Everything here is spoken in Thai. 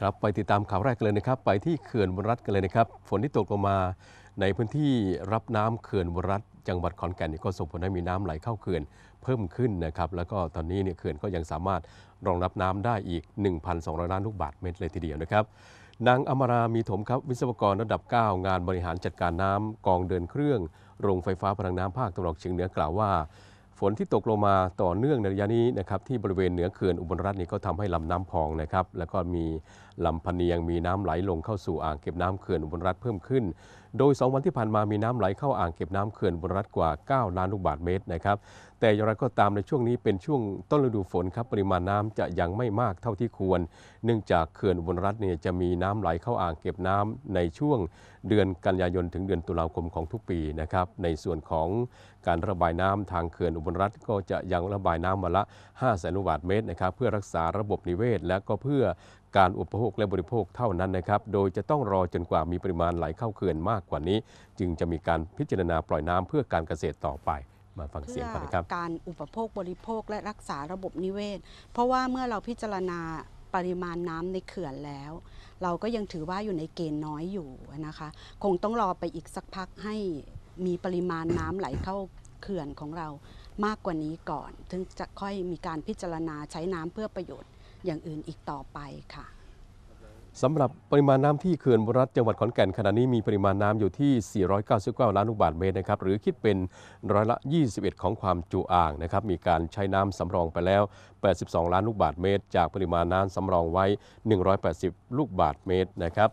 ครับไปติดตามข่าวแรกกันเลยนะครับไปที่เขื่อนบุรัตกันเลยนะครับฝนที่ตกลงมา ในพื้นที่รับน้ำเขื่อนบุรัตจังหวัดขอนแก่นก็ส่งผลให้มีน้ำไหลเข้าเขื่อนเพิ่มขึ้นนะครับ แล้วก็ตอนนี้เนี่ยเขื่อนก็ยังสามารถรองรับน้ำได้อีก 1,200 ล้านลูกบาทเมตรเลยทีเดียวนะครับนางอมรามีถมครับวิศวกรระดับ 9 งานบริหารจัดการน้ำกองเดินเครื่อง โรงไฟฟ้าพลังน้ำภาคตะวันออกเฉียงเหนือกล่าวว่าฝนที่ตกลงมาต่อเนื่องในระยะนี้นะครับ ที่บริเวณเหนือเขื่อนอุบลรัตน์นี่ก็ทำให้ลำน้ำพองนะครับ แล้วก็มีลำพเนียงมีน้ำไหลลงเข้าสู่อ่างเก็บน้ำเขื่อนอุบลรัตน์เพิ่มขึ้นโดย 2 วันที่ผ่านมามีน้ำไหลเข้าอ่างเก็บน้ำเขื่อนบนรัฐกว่า 9 ล้านลูกบาทเมตรนะครับ แต่อย่างไรก็ตามในช่วงนี้เป็นช่วงต้นฤดูฝนครับปริมาณน้ำจะยังไม่มากเท่าที่ควร เนื่องจากเขื่อนบนรัฐเนี่ยจะมีน้ำไหลเข้าอ่างเก็บน้ำในช่วงเดือนกันยายนถึงเดือนตุลาคมของทุกปีนะครับในส่วนของการระบายน้ำทางเขื่อนอุบลรัฐก็จะยังระบายน้ำมาละ5แสนลูกบาทเมตรนะครับ เพื่อรักษาระบบนิเวศและก็เพื่อการอุปโภคและบริโภคเท่านั้นนะครับ โดยจะต้องรอจนกว่ามีปริมาณไหลเข้าเขื่อนมากกว่านี้ จึงจะมีการพิจารณาปล่อยน้ำเพื่อการเกษตรต่อไปมาฟังเสียงกันนะครับ การอุปโภคบริโภคและรักษาระบบนิเวศ เพราะว่าเมื่อเราพิจารณาปริมาณน้ำในเขื่อนแล้ว เราก็ยังถือว่าอยู่ในเกณฑ์น้อยอยู่นะคะคงต้องรอไปอีกสักพักให้มีปริมาณน้ำไหลเข้าเขื่อนของเรามากกว่านี้ก่อนถึงจะค่อยมีการพิจารณาใช้น้ำเพื่อประโยชน์อย่างอื่นอีกต่อไปค่ะสำหรับปริมาณน้ำที่เขื่อนรัฐจังหวัดขอนแก่นขณะนี้มีปริมาณน้ำอยู่ที่ 499 ล้านลูกบาศก์เมตรนะครับ หรือคิดเป็นร้อยละ 21 ของความจุอ่างนะครับ มีการใช้น้ำสำรองไปแล้ว 82 ล้านลูกบาศก์เมตร จากปริมาณน้ำสำรองไว้ 180 ลูกบาศก์เมตรนะครับ